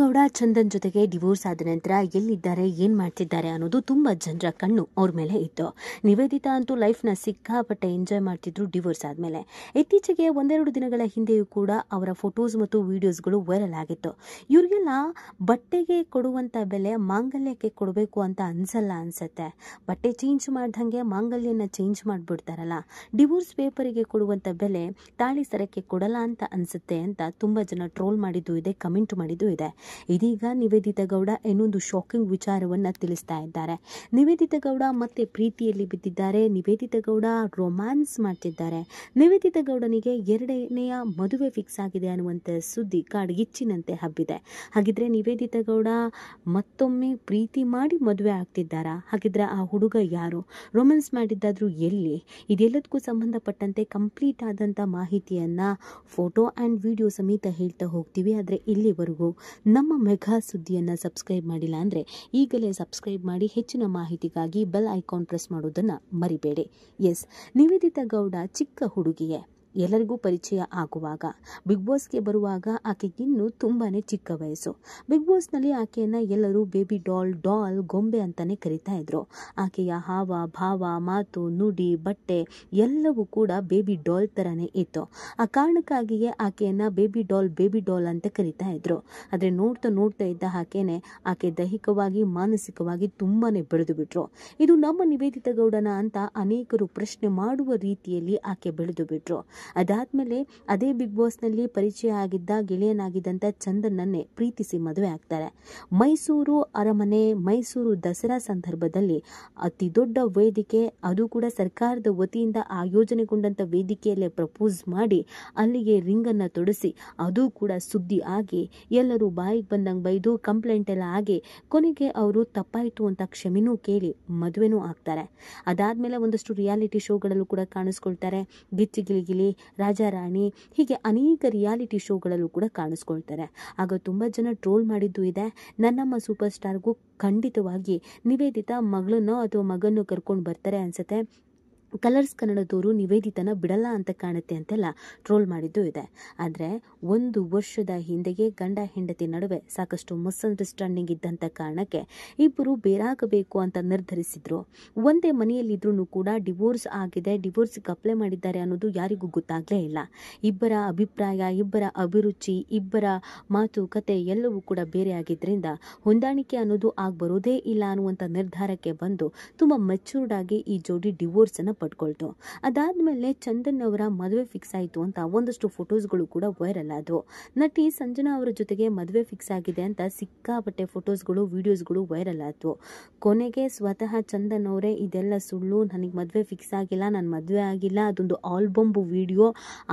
ಗೌಡ ಚಂದನ್ ಜೊತೆಗೆ ಡಿವೋರ್ಸ್ ಆದ ನಂತರ ಎಲ್ಲಿದ್ದಾರೆ ಏನ್ ಮಾಡ್ತಿದ್ದಾರೆ ಅನ್ನೋದು ತುಂಬಾ ಜನರ ಕಣ್ಣು ಅವ್ರ ಮೇಲೆ ಇತ್ತು ನಿವೇದಿತಾ ಅಂತೂ ಲೈಫ್ನ ಸಿಕ್ಕಾಪಟ್ಟೆ ಎಂಜಾಯ್ ಮಾಡ್ತಿದ್ರು ಡಿವೋರ್ಸ್ ಆದ್ಮೇಲೆ ಇತ್ತೀಚೆಗೆ ಒಂದೆರಡು ದಿನಗಳ ಹಿಂದೆಯೂ ಕೂಡ ಅವರ ಫೋಟೋಸ್ ಮತ್ತು ವಿಡಿಯೋಸ್ಗಳು ವೈರಲ್ ಆಗಿತ್ತು ಇವರಿಗೆಲ್ಲ ಬಟ್ಟೆಗೆ ಕೊಡುವಂತ ಬೆಲೆ ಮಾಂಗಲ್ಯಕ್ಕೆ ಕೊಡಬೇಕು ಅಂತ ಅನ್ಸಲ್ಲ ಅನ್ಸತ್ತೆ ಬಟ್ಟೆ ಚೇಂಜ್ ಮಾಡ್ದಂಗೆ ಮಾಂಗಲ್ಯನ ಚೇಂಜ್ ಮಾಡಿಬಿಡ್ತಾರಲ್ಲ ಡಿವೋರ್ಸ್ ಗೆ ಕೊಡುವಂತ ಬೆಲೆ ತಾಳಿ ಸರಕ್ಕೆ ಕೊಡಲ್ಲ ಅಂತ ಅನ್ಸುತ್ತೆ ಅಂತ ತುಂಬಾ ಜನ ಟ್ರೋಲ್ ಮಾಡಿದ್ದು ಇದೆ ಕಮೆಂಟ್ ಮಾಡಿದ್ದು ಇದೆ ಇದೀಗ ನಿವೇದಿತಾ ಗೌಡ ಇನ್ನೊಂದು ಶಾಕಿಂಗ್ ವಿಚಾರವನ್ನು ತಿಳಿಸ್ತಾ ಇದ್ದಾರೆ ನಿವೇದಿತ ಗೌಡ ಮತ್ತೆ ಪ್ರೀತಿಯಲ್ಲಿ ಬಿದ್ದಿದ್ದಾರೆ ನಿವೇದಿತ ಗೌಡ ರೊಮ್ಯಾನ್ಸ್ ಮಾಡ್ತಿದ್ದಾರೆ ನಿವೇದಿತ ಗೌಡನಿಗೆ ಎರಡನೆಯ ಮದುವೆ ಫಿಕ್ಸ್ ಆಗಿದೆ ಅನ್ನುವಂಥ ಸುದ್ದಿ ಕಾಡ್ಗಿಚ್ಚಿನಂತೆ ಹಬ್ಬಿದೆ ಹಾಗಿದ್ರೆ ನಿವೇದಿತ ಗೌಡ ಮತ್ತೊಮ್ಮೆ ಪ್ರೀತಿ ಮಾಡಿ ಮದುವೆ ಆಗ್ತಿದ್ದಾರಾ ಹಾಗಿದ್ರೆ ಆ ಹುಡುಗ ಯಾರು ರೊಮ್ಯಾನ್ಸ್ ಮಾಡಿದ್ದಾದ್ರೂ ಎಲ್ಲಿ ಇದೆಲ್ಲದಕ್ಕೂ ಸಂಬಂಧಪಟ್ಟಂತೆ ಕಂಪ್ಲೀಟ್ ಆದಂಥ ಮಾಹಿತಿಯನ್ನು ಫೋಟೋ ಆ್ಯಂಡ್ ವಿಡಿಯೋ ಸಮೇತ ಹೇಳ್ತಾ ಹೋಗ್ತೀವಿ ಆದರೆ ಇಲ್ಲಿವರೆಗೂ ನಮ್ಮ ಮೆಘಾ ಸುದ್ದಿಯನ್ನು ಸಬ್ಸ್ಕ್ರೈಬ್ ಮಾಡಿಲ್ಲ ಅಂದರೆ ಈಗಲೇ ಸಬ್ಸ್ಕ್ರೈಬ್ ಮಾಡಿ ಹೆಚ್ಚಿನ ಮಾಹಿತಿಗಾಗಿ ಬೆಲ್ ಐಕಾನ್ ಪ್ರೆಸ್ ಮಾಡೋದನ್ನು ಮರಿಬೇಡಿ ಎಸ್ ನಿವೇದಿತ ಗೌಡ ಚಿಕ್ಕ ಹುಡುಗಿಯೇ ಎಲ್ಲರಿಗೂ ಪರಿಚಯ ಆಗುವಾಗ ಬಿಗ್ ಬಾಸ್ಗೆ ಬರುವಾಗ ಆಕೆ ಆಕೆಗಿನ್ನೂ ತುಂಬಾ ಚಿಕ್ಕ ವಯಸ್ಸು ಬಿಗ್ ಬಾಸ್ನಲ್ಲಿ ಆಕೆಯನ್ನು ಎಲ್ಲರೂ ಬೇಬಿ ಡಾಲ್ ಡಾಲ್ ಗೊಂಬೆ ಅಂತಲೇ ಕರಿತಾ ಇದ್ರು ಆಕೆಯ ಹಾವ ಭಾವ ಮಾತು ನುಡಿ ಬಟ್ಟೆ ಎಲ್ಲವೂ ಕೂಡ ಬೇಬಿ ಡಾಲ್ ಥರನೇ ಇತ್ತು ಆ ಕಾರಣಕ್ಕಾಗಿಯೇ ಆಕೆಯನ್ನು ಬೇಬಿ ಡಾಲ್ ಬೇಬಿ ಡಾಲ್ ಅಂತ ಕರಿತಾ ಇದ್ರು ಆದರೆ ನೋಡ್ತಾ ನೋಡ್ತಾ ಇದ್ದ ಆಕೆಯೇ ಆಕೆ ದೈಹಿಕವಾಗಿ ಮಾನಸಿಕವಾಗಿ ತುಂಬಾ ಬೆಳೆದು ಬಿಟ್ರು ಇದು ನಮ್ಮ ನಿವೇದಿತ ಗೌಡನ ಅಂತ ಅನೇಕರು ಪ್ರಶ್ನೆ ಮಾಡುವ ರೀತಿಯಲ್ಲಿ ಆಕೆ ಬೆಳೆದು ಬಿಟ್ರು ಅದಾದಮೇಲೆ ಅದೇ ಬಿಗ್ ಬಾಸ್ನಲ್ಲಿ ಪರಿಚಯ ಆಗಿದ್ದ ಗೆಳೆಯನಾಗಿದ್ದಂಥ ಚಂದನನ್ನೇ ಪ್ರೀತಿಸಿ ಮದುವೆ ಆಗ್ತಾರೆ ಮೈಸೂರು ಅರಮನೆ ಮೈಸೂರು ದಸರಾ ಸಂದರ್ಭದಲ್ಲಿ ಅತಿ ದೊಡ್ಡ ವೇದಿಕೆ ಅದು ಕೂಡ ಸರ್ಕಾರದ ವತಿಯಿಂದ ಆಯೋಜನೆಗೊಂಡಂಥ ವೇದಿಕೆಯಲ್ಲೇ ಪ್ರಪೋಸ್ ಮಾಡಿ ಅಲ್ಲಿಗೆ ರಿಂಗನ್ನು ತೊಡಿಸಿ ಅದು ಕೂಡ ಸುದ್ದಿ ಆಗಿ ಎಲ್ಲರೂ ಬಾಯಿಗೆ ಬಂದಂಗೆ ಬೈದು ಕಂಪ್ಲೇಂಟ್ ಎಲ್ಲ ಆಗಿ ಕೊನೆಗೆ ಅವರು ತಪ್ಪಾಯಿತು ಅಂತ ಕ್ಷಮೆನೂ ಕೇಳಿ ಮದುವೆನೂ ಆಗ್ತಾರೆ ಅದಾದಮೇಲೆ ಒಂದಷ್ಟು ರಿಯಾಲಿಟಿ ಶೋಗಳಲ್ಲೂ ಕೂಡ ಕಾಣಿಸ್ಕೊಳ್ತಾರೆ ಗಿಚ್ಚಿಗಿಳಿಗಿಳಿ ರಾಜಾರಾಣಿ ಹೀಗೆ ಅನೇಕ ರಿಯಾಲಿಟಿ ಶೋಗಳಲ್ಲೂ ಕೂಡ ಕಾಣಿಸ್ಕೊಳ್ತಾರೆ ಆಗ ತುಂಬ ಜನ ಟ್ರೋಲ್ ಮಾಡಿದ್ದು ಇದೆ ನನ್ನಮ್ಮ ಸೂಪರ್ ಸ್ಟಾರ್ಗೂ ಖಂಡಿತವಾಗಿ ನಿವೇದಿತ ಮಗಳನ್ನೋ ಅಥವಾ ಮಗನ್ನು ಕರ್ಕೊಂಡು ಬರ್ತಾರೆ ಅನಿಸುತ್ತೆ ಕಲರ್ಸ್ ಕನ್ನಡದವರು ನಿವೇದಿತನ ಬಿಡಲ್ಲ ಅಂತ ಕಾಣುತ್ತೆ ಅಂತೆಲ್ಲ ಟ್ರೋಲ್ ಮಾಡಿದ್ದು ಇದೆ ಆದರೆ ಒಂದು ವರ್ಷದ ಹಿಂದೆಗೆ ಗಂಡ ಹೆಂಡತಿ ನಡುವೆ ಸಾಕಷ್ಟು ಮಿಸ್ಅಂಡರ್ಸ್ಟ್ಯಾಂಡಿಂಗ್ ಇದ್ದಂಥ ಕಾರಣಕ್ಕೆ ಇಬ್ಬರು ಬೇರಾಗಬೇಕು ಅಂತ ನಿರ್ಧರಿಸಿದ್ರು ಒಂದೇ ಮನೆಯಲ್ಲಿದ್ರೂ ಕೂಡ ಡಿವೋರ್ಸ್ ಆಗಿದೆ ಡಿವೋರ್ಸ್ಗೆ ಅಪ್ಲೈ ಮಾಡಿದ್ದಾರೆ ಅನ್ನೋದು ಯಾರಿಗೂ ಗೊತ್ತಾಗಲೇ ಇಲ್ಲ ಇಬ್ಬರ ಅಭಿಪ್ರಾಯ ಇಬ್ಬರ ಅಭಿರುಚಿ ಇಬ್ಬರ ಮಾತುಕತೆ ಎಲ್ಲವೂ ಕೂಡ ಬೇರೆ ಆಗಿದ್ದರಿಂದ ಹೊಂದಾಣಿಕೆ ಅನ್ನೋದು ಆಗ ಬರೋದೇ ಇಲ್ಲ ಅನ್ನುವಂಥ ನಿರ್ಧಾರಕ್ಕೆ ಬಂದು ತುಂಬ ಮೆಚೂರ್ಡ್ ಆಗಿ ಈ ಜೋಡಿ ಡಿವೋರ್ಸನ್ನು ಕಟ್ಕೊಳ್ತು ಅದಾದಮೇಲೆ ಚಂದನ್ ಅವರ ಮದುವೆ ಫಿಕ್ಸ್ ಆಯಿತು ಅಂತ ಒಂದಷ್ಟು ಫೋಟೋಸ್ಗಳು ಕೂಡ ವೈರಲ್ ಆದವು ನಟಿ ಸಂಜನಾ ಅವರ ಜೊತೆಗೆ ಮದುವೆ ಫಿಕ್ಸ್ ಆಗಿದೆ ಅಂತ ಸಿಕ್ಕಾಪಟ್ಟೆ ಫೋಟೋಸ್ಗಳು ವಿಡಿಯೋಸ್ಗಳು ವೈರಲ್ ಆದವು ಕೊನೆಗೆ ಸ್ವತಃ ಚಂದನ್ ಅವರೇ ಇದೆಲ್ಲ ಸುಳ್ಳು ನನಗೆ ಮದುವೆ ಫಿಕ್ಸ್ ಆಗಿಲ್ಲ ನಾನು ಮದುವೆ ಆಗಿಲ್ಲ ಅದೊಂದು ಆಲ್ಬಮ್ ವಿಡಿಯೋ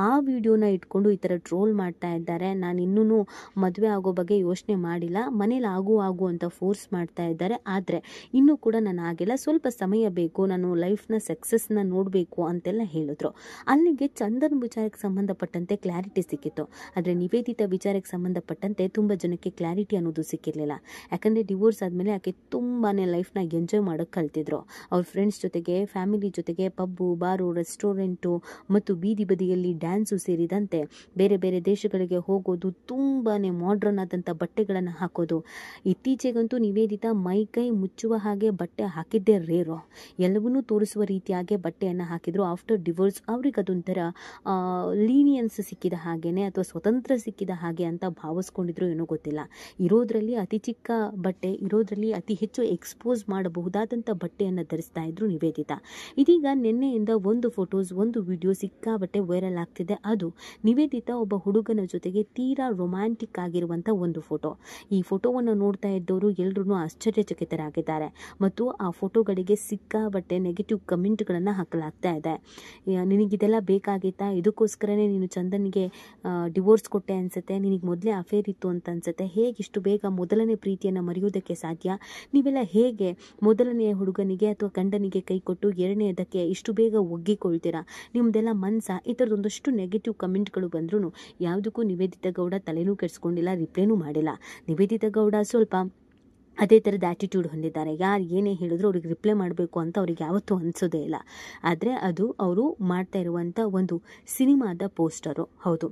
ಆ ವಿಡಿಯೋನ ಇಟ್ಕೊಂಡು ಈ ಥರ ಟ್ರೋಲ್ ಮಾಡ್ತಾ ಇದ್ದಾರೆ ನಾನು ಇನ್ನೂ ಮದುವೆ ಆಗೋ ಬಗ್ಗೆ ಯೋಚನೆ ಮಾಡಿಲ್ಲ ಮನೇಲಿ ಆಗು ಆಗು ಅಂತ ಫೋರ್ಸ್ ಮಾಡ್ತಾ ಇದ್ದಾರೆ ಆದರೆ ಇನ್ನೂ ಕೂಡ ನಾನು ಆಗಿಲ್ಲ ಸ್ವಲ್ಪ ಸಮಯ ಬೇಕು ನಾನು ಲೈಫ್ನ ಸಕ್ಸಸ್ ನೋಡಬೇಕು ಅಂತೆಲ್ಲ ಹೇಳಿದ್ರು ಅಲ್ಲಿಗೆ ಚಂದನ್ ವಿಚಾರಕ್ಕೆ ಸಂಬಂಧಪಟ್ಟಂತೆ ಕ್ಲಾರಿಟಿ ಸಿಕ್ಕಿತ್ತು ಆದರೆ ನಿವೇದಿತ ವಿಚಾರಕ್ಕೆ ಸಂಬಂಧಪಟ್ಟಂತೆ ತುಂಬ ಜನಕ್ಕೆ ಕ್ಲಾರಿಟಿ ಅನ್ನೋದು ಸಿಕ್ಕಿರಲಿಲ್ಲ ಯಾಕಂದರೆ ಡಿವೋರ್ಸ್ ಆದಮೇಲೆ ಆಕೆ ತುಂಬಾ ಲೈಫ್ನ ಎಂಜಾಯ್ ಮಾಡೋಕ್ಕೆ ಕಲ್ತಿದ್ರು ಅವ್ರ ಫ್ರೆಂಡ್ಸ್ ಜೊತೆಗೆ ಫ್ಯಾಮಿಲಿ ಜೊತೆಗೆ ಪಬ್ಬು ಬಾರು ರೆಸ್ಟೋರೆಂಟು ಮತ್ತು ಬೀದಿ ಬದಿಯಲ್ಲಿ ಡ್ಯಾನ್ಸು ಸೇರಿದಂತೆ ಬೇರೆ ಬೇರೆ ದೇಶಗಳಿಗೆ ಹೋಗೋದು ತುಂಬಾ ಮಾಡ್ರನ್ ಆದಂಥ ಬಟ್ಟೆಗಳನ್ನು ಹಾಕೋದು ಇತ್ತೀಚೆಗಂತೂ ನಿವೇದಿತ ಮೈ ಕೈ ಮುಚ್ಚುವ ಹಾಗೆ ಬಟ್ಟೆ ಹಾಕಿದ್ದೇ ರೇರು ಎಲ್ಲವನ್ನೂ ತೋರಿಸುವ ರೀತಿಯಾಗಿ ಬಟ್ಟೆಯನ್ನು ಹಾಕಿದ್ರು ಆಫ್ಟರ್ ಡಿವೋರ್ಸ್ ಅವ್ರಿಗೆ ಅದೊಂಥರ ಲೀನಿಯನ್ಸ್ ಸಿಕ್ಕಿದ ಹಾಗೇನೆ ಅಥವಾ ಸ್ವತಂತ್ರ ಸಿಕ್ಕಿದ ಹಾಗೆ ಅಂತ ಭಾವಿಸ್ಕೊಂಡಿದ್ರು ಏನೋ ಗೊತ್ತಿಲ್ಲ ಇರೋದರಲ್ಲಿ ಅತಿ ಚಿಕ್ಕ ಬಟ್ಟೆ ಇರೋದರಲ್ಲಿ ಅತಿ ಹೆಚ್ಚು ಎಕ್ಸ್ಪೋಸ್ ಮಾಡಬಹುದಾದಂಥ ಬಟ್ಟೆಯನ್ನು ಧರಿಸ್ತಾ ಇದ್ರು ನಿವೇದಿತ ಇದೀಗ ನಿನ್ನೆಯಿಂದ ಒಂದು ಫೋಟೋಸ್ ಒಂದು ವಿಡಿಯೋ ಬಟ್ಟೆ ವೈರಲ್ ಆಗ್ತಿದೆ ಅದು ನಿವೇದಿತ ಒಬ್ಬ ಹುಡುಗನ ಜೊತೆಗೆ ತೀರಾ ರೊಮ್ಯಾಂಟಿಕ್ ಆಗಿರುವಂಥ ಒಂದು ಫೋಟೋ ಈ ಫೋಟೋವನ್ನು ನೋಡ್ತಾ ಇದ್ದವರು ಎಲ್ಲರೂ ಆಶ್ಚರ್ಯಚಕಿತರಾಗಿದ್ದಾರೆ ಮತ್ತು ಆ ಫೋಟೋಗಳಿಗೆ ಬಟ್ಟೆ ನೆಗೆಟಿವ್ ಕಮೆಂಟ್ಗಳನ್ನು ಹಾಕಲಾಗ್ತಾ ಇದೆ ನಿನಗಿದೆಲ್ಲ ಬೇಕಾಗಿತ್ತಾ ಇದಕ್ಕೋಸ್ಕರನೇ ನೀನು ಚಂದನಿಗೆ ಡಿವೋರ್ಸ್ ಕೊಟ್ಟೆ ಅನಿಸುತ್ತೆ ನಿನಗೆ ಮೊದಲೇ ಅಫೇರ್ ಇತ್ತು ಅಂತ ಅನಿಸುತ್ತೆ ಹೇಗೆ ಇಷ್ಟು ಬೇಗ ಮೊದಲನೇ ಪ್ರೀತಿಯನ್ನು ಮರೆಯೋದಕ್ಕೆ ಸಾಧ್ಯ ನೀವೆಲ್ಲ ಹೇಗೆ ಮೊದಲನೆಯ ಹುಡುಗನಿಗೆ ಅಥವಾ ಗಂಡನಿಗೆ ಕೈ ಕೊಟ್ಟು ಎರಡನೇದಕ್ಕೆ ಇಷ್ಟು ಬೇಗ ಒಗ್ಗಿಕೊಳ್ತೀರಾ ನಿಮ್ಮದೆಲ್ಲ ಮನಸ್ಸ ಈ ಥರದೊಂದಷ್ಟು ನೆಗೆಟಿವ್ ಕಮೆಂಟ್ಗಳು ಬಂದ್ರೂ ಯಾವುದಕ್ಕೂ ನಿವೇದಿತ ಗೌಡ ತಲೆನೂ ಕೆಡಿಸ್ಕೊಂಡಿಲ್ಲ ರಿಪ್ಲೈನೂ ಮಾಡಿಲ್ಲ ನಿವೇದಿತ ಗೌಡ ಸ್ವಲ್ಪ ಅದೇ ಥರದ ಆ್ಯಟಿಟ್ಯೂಡ್ ಹೊಂದಿದ್ದಾರೆ ಯಾರು ಏನೇ ಹೇಳಿದ್ರು ಅವ್ರಿಗೆ ರಿಪ್ಲೈ ಮಾಡಬೇಕು ಅಂತ ಅವ್ರಿಗೆ ಯಾವತ್ತೂ ಅನಿಸೋದೇ ಇಲ್ಲ ಆದರೆ ಅದು ಅವರು ಮಾಡ್ತಾ ಇರುವಂಥ ಒಂದು ಸಿನಿಮಾದ ಪೋಸ್ಟರು ಹೌದು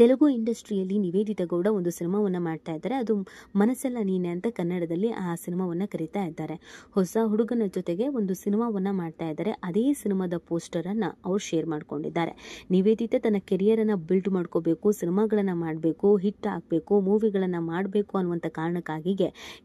ತೆಲುಗು ಇಂಡಸ್ಟ್ರಿಯಲ್ಲಿ ನಿವೇದಿತ ಗೌಡ ಒಂದು ಸಿನಿಮಾವನ್ನು ಮಾಡ್ತಾ ಇದ್ದಾರೆ ಅದು ಮನಸ್ಸೆಲ್ಲ ನೀನೆ ಅಂತ ಕನ್ನಡದಲ್ಲಿ ಆ ಸಿನಿಮಾವನ್ನು ಕರೀತಾ ಇದ್ದಾರೆ ಹೊಸ ಹುಡುಗನ ಜೊತೆಗೆ ಒಂದು ಸಿನಿಮಾವನ್ನು ಮಾಡ್ತಾ ಇದ್ದಾರೆ ಅದೇ ಸಿನಿಮಾದ ಪೋಸ್ಟರನ್ನು ಅವರು ಶೇರ್ ಮಾಡ್ಕೊಂಡಿದ್ದಾರೆ ನಿವೇದಿತ ತನ್ನ ಕೆರಿಯರನ್ನು ಬಿಲ್ಡ್ ಮಾಡ್ಕೋಬೇಕು ಸಿನಿಮಾಗಳನ್ನು ಮಾಡಬೇಕು ಹಿಟ್ ಹಾಕಬೇಕು ಮೂವಿಗಳನ್ನು ಮಾಡಬೇಕು ಅನ್ನುವಂಥ ಕಾರಣಕ್ಕಾಗಿ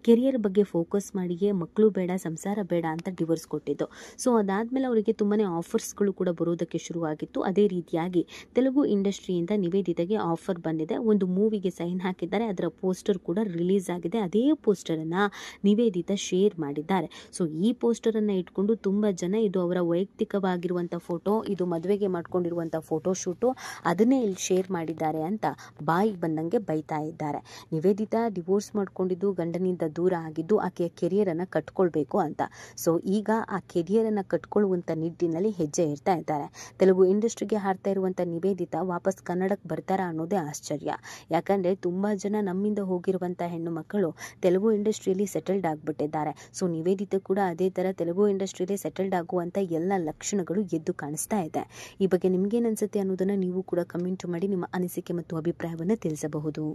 ಕೆರಿಯರ್ ಬಗ್ಗೆ ಫೋಕಸ್ ಮಾಡಿಯೇ ಮಕ್ಕಳು ಬೇಡ ಸಂಸಾರ ಬೇಡ ಅಂತ ಡಿವೋರ್ಸ್ ಕೊಟ್ಟಿದ್ದು ಸೊ ಅದಾದಮೇಲೆ ಅವರಿಗೆ ತುಂಬಾ ಆಫರ್ಸ್ಗಳು ಕೂಡ ಬರೋದಕ್ಕೆ ಶುರುವಾಗಿತ್ತು ಅದೇ ರೀತಿಯಾಗಿ ತೆಲುಗು ಇಂಡಸ್ಟ್ರಿಯಿಂದ ನಿವೇದಿತ ಆಫರ್ ಬಂದಿದೆ ಒಂದು ಮೂವಿಗೆ ಸೈನ್ ಹಾಕಿದ್ದಾರೆ ಅದರ ಪೋಸ್ಟರ್ ಕೂಡ ರಿಲೀಸ್ ಆಗಿದೆ ಅದೇ ಪೋಸ್ಟರನ್ನು ನಿವೇದಿತ ಶೇರ್ ಮಾಡಿದ್ದಾರೆ ಸೊ ಈ ಪೋಸ್ಟರನ್ನು ಇಟ್ಕೊಂಡು ತುಂಬ ಜನ ಇದು ಅವರ ವೈಯಕ್ತಿಕವಾಗಿರುವಂಥ ಫೋಟೋ ಇದು ಮದುವೆಗೆ ಮಾಡಿಕೊಂಡಿರುವಂಥ ಫೋಟೋಶೂಟು ಅದನ್ನೇ ಇಲ್ಲಿ ಶೇರ್ ಮಾಡಿದ್ದಾರೆ ಅಂತ ಬಾಯಿಗೆ ಬಂದಂಗೆ ಬೈತಾ ಇದ್ದಾರೆ ನಿವೇದಿತ ಡಿವೋರ್ಸ್ ಮಾಡ್ಕೊಂಡಿದ್ದು ಗಂಡನಿಂದ ದೂರ ಆಗಿದ್ದು ಆಕೆಯ ಕೆರಿಯರನ್ನು ಕಟ್ಕೊಳ್ಬೇಕು ಅಂತ ಸೊ ಈಗ ಆ ಕೆರಿಯರನ್ನು ಕಟ್ಕೊಳ್ಳುವಂಥ ನಿಟ್ಟಿನಲ್ಲಿ ಹೆಜ್ಜೆ ಇರ್ತಾ ಇದ್ದಾರೆ ತೆಲುಗು ಇಂಡಸ್ಟ್ರಿಗೆ ಹಾರ್ತಾ ಇರುವಂಥ ನಿವೇದಿತ ವಾಪಸ್ ಕನ್ನಡಕ್ಕೆ ಬರ್ತಾ ಅನ್ನೋದೇ ಆಶ್ಚರ್ಯ ಯಾಕಂದರೆ ತುಂಬ ಜನ ನಮ್ಮಿಂದ ಹೋಗಿರುವಂಥ ಹೆಣ್ಣು ಮಕ್ಕಳು ತೆಲುಗು ಇಂಡಸ್ಟ್ರಿಯಲ್ಲಿ ಸೆಟಲ್ಡ್ ಆಗಿಬಿಟ್ಟಿದ್ದಾರೆ ಸೊ ನಿವೇದಿತ ಕೂಡ ಅದೇ ಥರ ತೆಲುಗು ಇಂಡಸ್ಟ್ರಿಯಲ್ಲಿ ಸೆಟಲ್ಡ್ ಆಗುವಂಥ ಎಲ್ಲ ಲಕ್ಷಣಗಳು ಎದ್ದು ಕಾಣಿಸ್ತಾ ಇದೆ ಈ ಬಗ್ಗೆ ನಿಮಗೇನು ಅನಿಸುತ್ತೆ ಅನ್ನೋದನ್ನು ನೀವು ಕೂಡ ಕಮೆಂಟ್ ಮಾಡಿ ನಿಮ್ಮ ಅನಿಸಿಕೆ ಮತ್ತು ಅಭಿಪ್ರಾಯವನ್ನು ತಿಳಿಸಬಹುದು